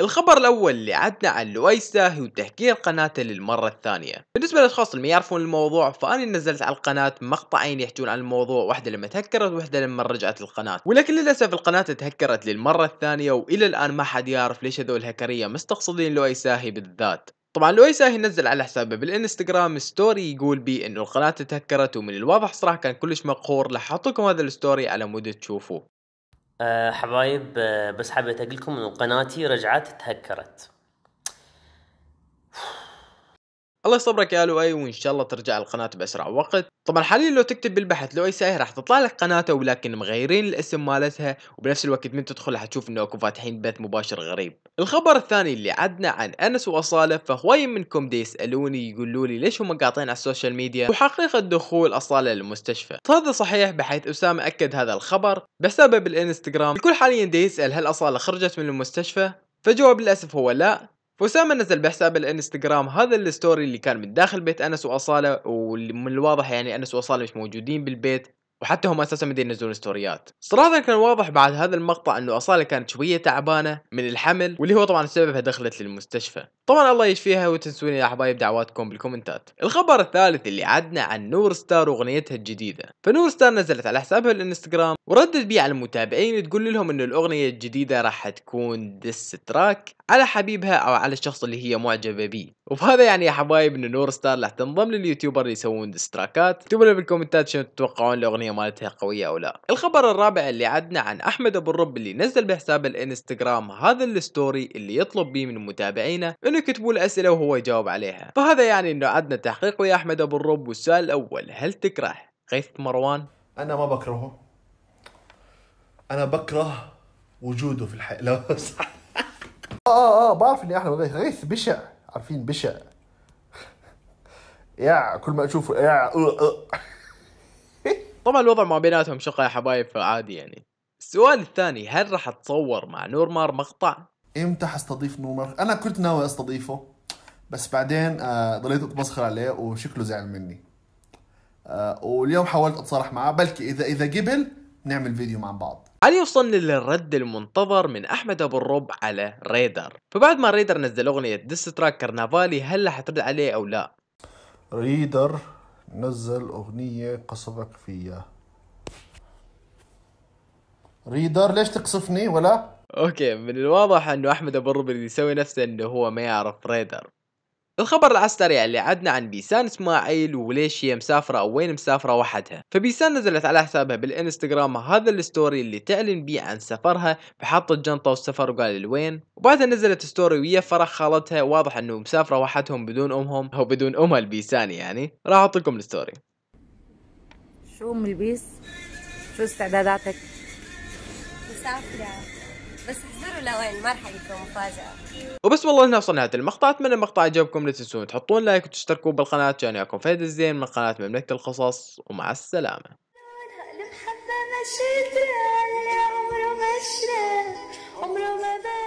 الخبر الأول اللي عدنا عن لويسا هو تهجير قناته للمرة الثانية بالنسبة للأشخاص اللي ما يعرفون الموضوع فأنا نزلت على القناة مقطعين يحجون عن الموضوع واحدة لما تهكرت واحدة لما رجعت القناة ولكن للأسف القناة تهكرت للمرة الثانية وإلى الآن ما حد يعرف ليش هذول الهكرية مستقصدين لويساهي بالذات طبعا لويساهي نزل على حسابه بالانستغرام ستوري يقول بي انه القناة تهكرت ومن الواضح صراحة كان كلش مقهور لح لكم هذا الستوري على مود تشوفوه آه، حبايب آه، بس حبيت أقول لكم إنه قناتي رجعت تهكرت الله يصبرك يا لؤي وان شاء الله ترجع القناه باسرع وقت طبعا حاليا لو تكتب بالبحث لؤي سايه راح تطلع لك قناته ولكن مغيرين الاسم مالتها وبنفس الوقت من تدخل حتشوف انه اكو فاتحين بث مباشر غريب الخبر الثاني اللي عدنا عن انس واصاله فهواي منكم دي يسالوني يقولوا لي ليش هم قاطعين على السوشيال ميديا وحقيقه دخول اصاله للمستشفى هذا صحيح بحيث اسامه اكد هذا الخبر بسبب الانستغرام الكل حاليا دي يسال هل اصاله خرجت من المستشفى فجواب للاسف هو لا فأسامة نزل بحساب الانستغرام هذا الستوري اللي كان من داخل بيت أنس وأصالة واللي من الواضح يعني أنس وأصالة مش موجودين بالبيت وحتى هم اساسا بدين ينزلون ستوريات صراحه كان واضح بعد هذا المقطع انه اصاله كانت شويه تعبانه من الحمل واللي هو طبعا سببها دخلت للمستشفى طبعا الله يشفيها وتنسوني يا حبايب دعواتكم بالكومنتات الخبر الثالث اللي عدنا عن نور ستار واغنيتها الجديده فنور ستار نزلت على حسابها الانستغرام وردت بيه على المتابعين تقول لهم ان الاغنية الجديدة راح تكون ديس تراك على حبيبها او على الشخص اللي هي معجبة بيه وبهذا يعني يا حبايب ان نور ستار راح تنضم لليوتيوبر اللي يسوون ديس تراكات اكتبوا لنا بالكومنتات شنو تتوقعون الاغنية مالتها قوية او لا الخبر الرابع اللي عدنا عن احمد ابو الرب اللي نزل بحساب الانستغرام هذا الستوري اللي يطلب بيه من متابعينه انه يكتبوا له اسئلة وهو يجاوب عليها فهذا يعني انه عدنا تحقيق ويا احمد ابو الرب والسؤال الاول هل تكره غيث مروان؟ انا ما بكرهه انا بكره وجوده في الحياه لا صح آه،, اه اه بعرف اني احلى غيث غيث بشع عارفين بشع يا كل ما اشوفه يا أه، أه. طبعا الوضع ما بيناتهم شقة يا حبايب فعادي يعني السؤال الثاني هل راح اتصور مع نورمار مقطع؟ امتى حستضيف نورمار؟ انا كنت ناوي استضيفه بس بعدين ضليت اتمسخر عليه وشكله زعل مني واليوم حاولت اتصالح معاه بلكي اذا اذا قبل نعمل فيديو مع بعض هل وصلنا للرد المنتظر من احمد ابو الرب على ريدر فبعد ما ريدر نزل اغنيه ديستراك كرنفالي هل حترد عليه او لا ريدر نزل اغنيه قصفك فيها ريدر ليش تقصفني ولا اوكي من الواضح انه احمد ابو الرب اللي يسوي نفسه انه هو ما يعرف ريدر الخبر العسكري اللي عدنا عن بيسان اسماعيل وليش هي مسافرة او وين مسافرة وحدها فبيسان نزلت على حسابها بالانستغرام هذا الستوري اللي تعلن بيه عن سفرها بحط الجنطة والسفر وقال لوين وبعدها نزلت ستوري ويا فرح خالتها واضح انه مسافرة وحدهم بدون امهم او بدون امها البيسان يعني راح احط لكم الستوري شو ام البيس شو استعداداتك مسافرة بس احذروا لوين ما راح اجيكم مفاجأة وبس والله هنا وصلنا لهذا المقطع اتمنى المقطع عجبكم لا تنسون تحطون لايك وتشتركوا بالقناة كان وياكم فهد الزين من قناة مملكة القصص ومع السلامة مشيت عمره مشى عمره ما